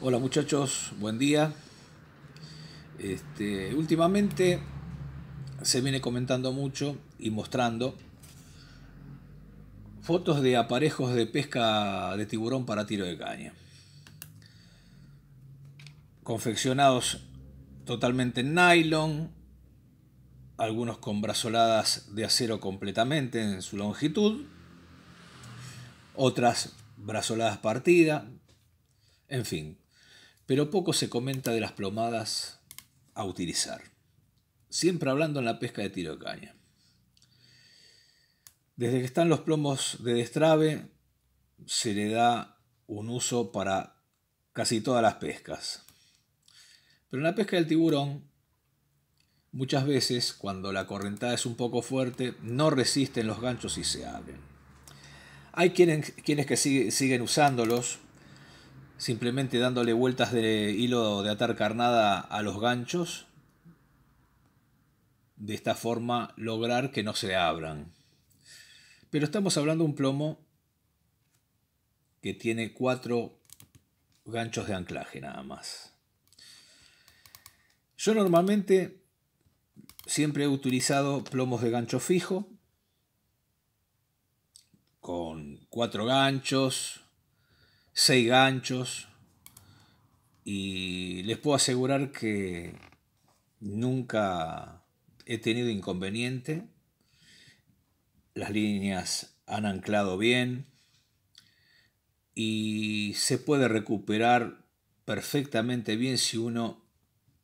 Hola muchachos, buen día. Este, últimamente se viene comentando mucho y mostrando fotos de aparejos de pesca de tiburón para tiro de caña. Confeccionados totalmente en nylon, algunos con brazoladas de acero completamente en su longitud, otras brazoladas partidas, en fin, pero poco se comenta de las plomadas a utilizar, siempre hablando en la pesca de tiro caña. Desde que están los plomos de destrave, se le da un uso para casi todas las pescas. Pero en la pesca del tiburón, muchas veces cuando la correntada es un poco fuerte, no resisten los ganchos y se abren. Hay quienes, quienes que siguen usándolos simplemente dándole vueltas de hilo de atar carnada a los ganchos. De esta forma lograr que no se abran. Pero estamos hablando de un plomo que tiene cuatro ganchos de anclaje nada más. Yo normalmente siempre he utilizado plomos de gancho fijo con cuatro ganchos, 6 ganchos. Y les puedo asegurar que nunca he tenido inconveniente. Las líneas han anclado bien. Y se puede recuperar perfectamente bien si uno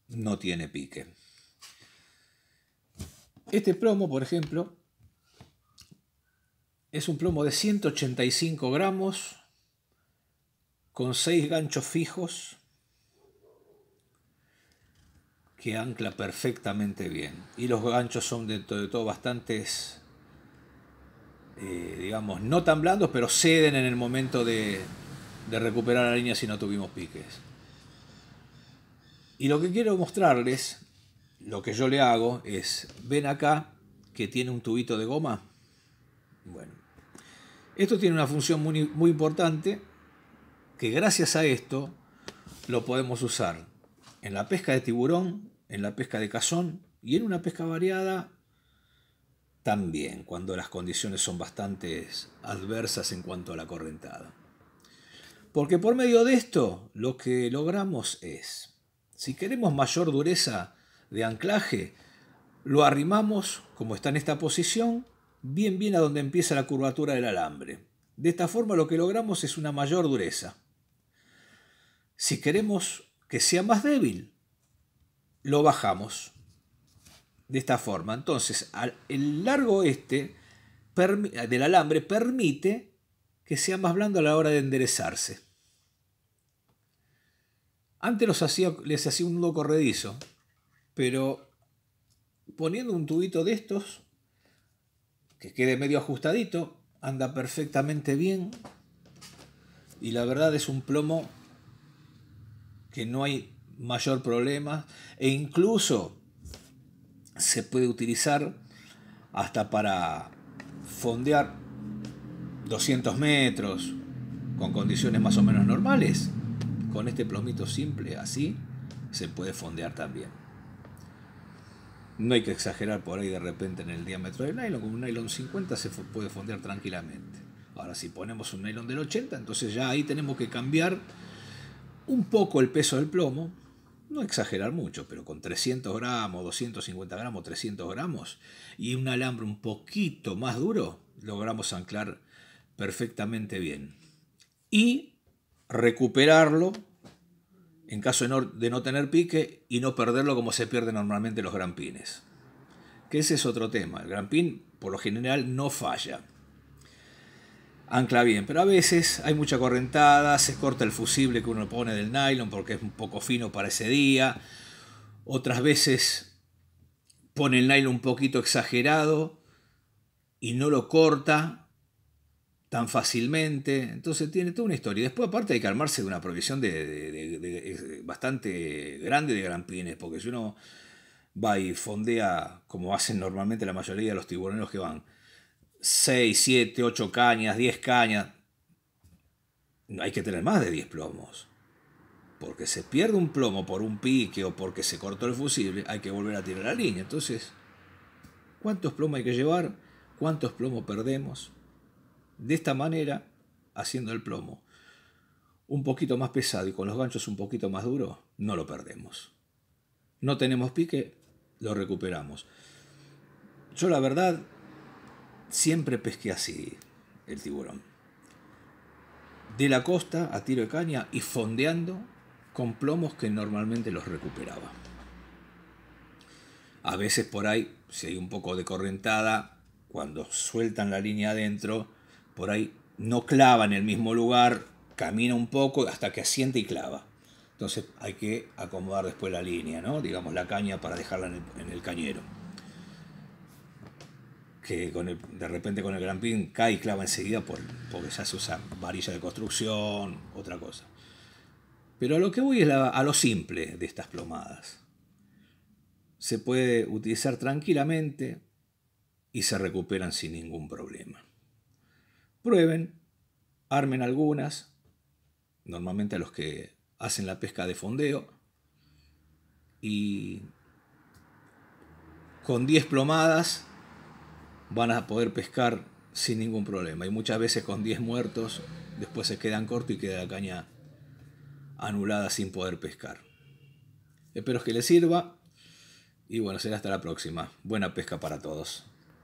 no tiene pique. Este plomo, por ejemplo, es un plomo de 185 gramos con seis ganchos fijos que ancla perfectamente bien. Y los ganchos son dentro de todo bastantes, eh, digamos, no tan blandos, pero ceden en el momento de, recuperar la línea si no tuvimos piques. Y lo que quiero mostrarles, lo que yo le hago es, ven acá que tiene un tubito de goma. Bueno, esto tiene una función muy, muy importante que gracias a esto lo podemos usar en la pesca de tiburón, en la pesca de cazón y en una pesca variada también, cuando las condiciones son bastante adversas en cuanto a la correntada. Porque por medio de esto lo que logramos es, si queremos mayor dureza de anclaje, lo arrimamos, como está en esta posición, bien bien a donde empieza la curvatura del alambre. De esta forma lo que logramos es una mayor dureza. Si queremos que sea más débil, lo bajamos de esta forma. Entonces, el largo este del alambre permite que sea más blando a la hora de enderezarse. Antes los hacía, les hacía un nudo corredizo, pero poniendo un tubito de estos, que quede medio ajustadito, anda perfectamente bien. Y la verdad es un plomo que no hay mayor problema e incluso se puede utilizar hasta para fondear 200 metros con condiciones más o menos normales. Con este plomito simple así se puede fondear también. No hay que exagerar por ahí de repente en el diámetro del nylon, con un nylon 50 se puede fondear tranquilamente. Ahora si ponemos un nylon del 80, entonces ya ahí tenemos que cambiar un poco el peso del plomo, no exagerar mucho, pero con 300 gramos, 250 gramos, 300 gramos y un alambre un poquito más duro, logramos anclar perfectamente bien. Y recuperarlo en caso de no, tener pique y no perderlo como se pierden normalmente los gran Que ese es otro tema. El gran por lo general no falla ancla bien, pero a veces hay mucha correntada, se corta el fusible que uno pone del nylon porque es un poco fino para ese día, otras veces pone el nylon un poquito exagerado y no lo corta tan fácilmente, entonces tiene toda una historia. después aparte hay que armarse de una provisión de, bastante grande de pines porque si uno va y fondea, como hacen normalmente la mayoría de los tiburones que van, 6, 7, 8 cañas, 10 cañas. no Hay que tener más de 10 plomos. Porque se pierde un plomo por un pique o porque se cortó el fusible, hay que volver a tirar la línea. Entonces, ¿cuántos plomos hay que llevar? ¿Cuántos plomos perdemos? De esta manera, haciendo el plomo un poquito más pesado y con los ganchos un poquito más duros, no lo perdemos. No tenemos pique, lo recuperamos. Yo la verdad Siempre pesqué así el tiburón. De la costa a tiro de caña y fondeando con plomos que normalmente los recuperaba. A veces por ahí, si hay un poco de correntada, cuando sueltan la línea adentro, por ahí no clava en el mismo lugar, camina un poco hasta que asiente y clava. Entonces hay que acomodar después la línea, ¿no? Digamos la caña para dejarla en el cañero que de repente con el Gran cae y clava enseguida por, porque ya se usa varilla de construcción, otra cosa. Pero a lo que voy es a lo simple de estas plomadas. Se puede utilizar tranquilamente y se recuperan sin ningún problema. Prueben, armen algunas, normalmente a los que hacen la pesca de fondeo, y con 10 plomadas van a poder pescar sin ningún problema. Y muchas veces con 10 muertos, después se quedan cortos y queda la caña anulada sin poder pescar. Espero que les sirva y bueno, será hasta la próxima. Buena pesca para todos.